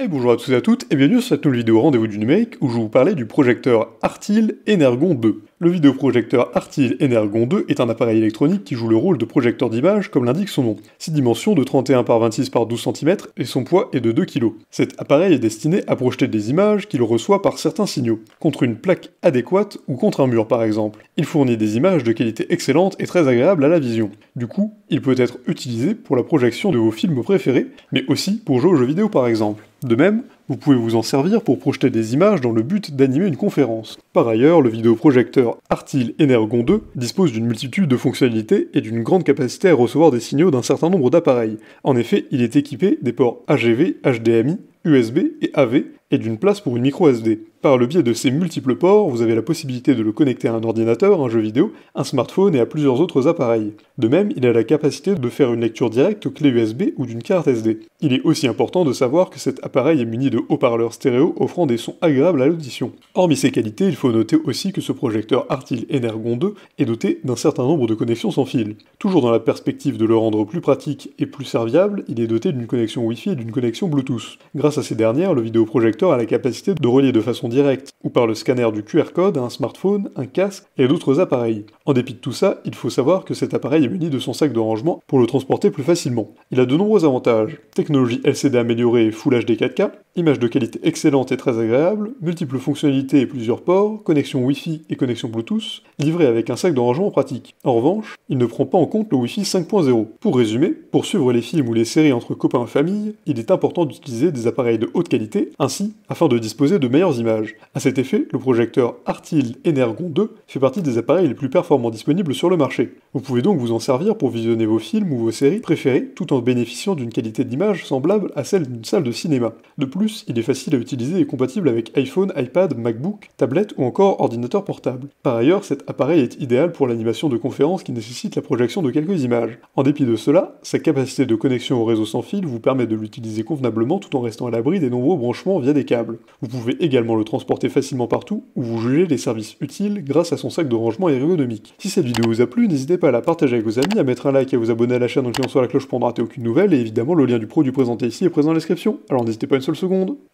Et bonjour à tous et à toutes, et bienvenue sur cette nouvelle vidéo Rendez-vous du numérique où je vais vous parler du projecteur Artil Energon 2. Le vidéoprojecteur Artil Energon 2 est un appareil électronique qui joue le rôle de projecteur d'image comme l'indique son nom. Ses dimensions de 31 par 26 par 12 cm et son poids est de 2 kg. Cet appareil est destiné à projeter des images qu'il reçoit par certains signaux, contre une plaque adéquate ou contre un mur par exemple. Il fournit des images de qualité excellente et très agréable à la vision. Du coup, il peut être utilisé pour la projection de vos films préférés, mais aussi pour jouer aux jeux vidéo par exemple. De même, vous pouvez vous en servir pour projeter des images dans le but d'animer une conférence. Par ailleurs, le vidéoprojecteur Artil Energon 2 dispose d'une multitude de fonctionnalités et d'une grande capacité à recevoir des signaux d'un certain nombre d'appareils. En effet, il est équipé des ports AGV, HDMI, USB et AV et d'une place pour une micro SD. Par le biais de ces multiples ports, vous avez la possibilité de le connecter à un ordinateur, un jeu vidéo, un smartphone et à plusieurs autres appareils. De même, il a la capacité de faire une lecture directe aux clés USB ou d'une carte SD. Il est aussi important de savoir que cet appareil est muni de haut-parleurs stéréo offrant des sons agréables à l'audition. Hormis ces qualités, il faut noter aussi que ce projecteur Artil Energon 2 est doté d'un certain nombre de connexions sans fil. Toujours dans la perspective de le rendre plus pratique et plus serviable, il est doté d'une connexion Wi-Fi et d'une connexion Bluetooth. Grâce à ces dernières, le vidéoprojecteur à a la capacité de relier de façon directe ou par le scanner du QR code à un smartphone, un casque et d'autres appareils. En dépit de tout ça, il faut savoir que cet appareil est muni de son sac de rangement pour le transporter plus facilement. Il a de nombreux avantages technologie LCD améliorée et Full HD 4K, Image de qualité excellente et très agréable, multiples fonctionnalités et plusieurs ports, connexion Wi-Fi et connexion Bluetooth, livré avec un sac de rangement pratique. En revanche, il ne prend pas en compte le Wi-Fi 5.0. Pour résumer, pour suivre les films ou les séries entre copains et famille, il est important d'utiliser des appareils de haute qualité, ainsi, afin de disposer de meilleures images. A cet effet, le projecteur Artil Energon 2 fait partie des appareils les plus performants disponibles sur le marché. Vous pouvez donc vous en servir pour visionner vos films ou vos séries préférées tout en bénéficiant d'une qualité d'image semblable à celle d'une salle de cinéma. De plus, il est facile à utiliser et compatible avec iPhone, iPad, MacBook, tablette ou encore ordinateur portable. Par ailleurs, cet appareil est idéal pour l'animation de conférences qui nécessite la projection de quelques images. En dépit de cela, sa capacité de connexion au réseau sans fil vous permet de l'utiliser convenablement tout en restant à l'abri des nombreux branchements via des câbles. Vous pouvez également le transporter facilement partout où vous jugez les services utiles grâce à son sac de rangement ergonomique. Si cette vidéo vous a plu, n'hésitez pas à la partager avec vos amis, à mettre un like et à vous abonner à la chaîne en cliquant sur la cloche pour ne rater aucune nouvelle, et évidemment le lien du produit présenté ici est présent dans la description, alors n'hésitez pas une seule seconde. mundo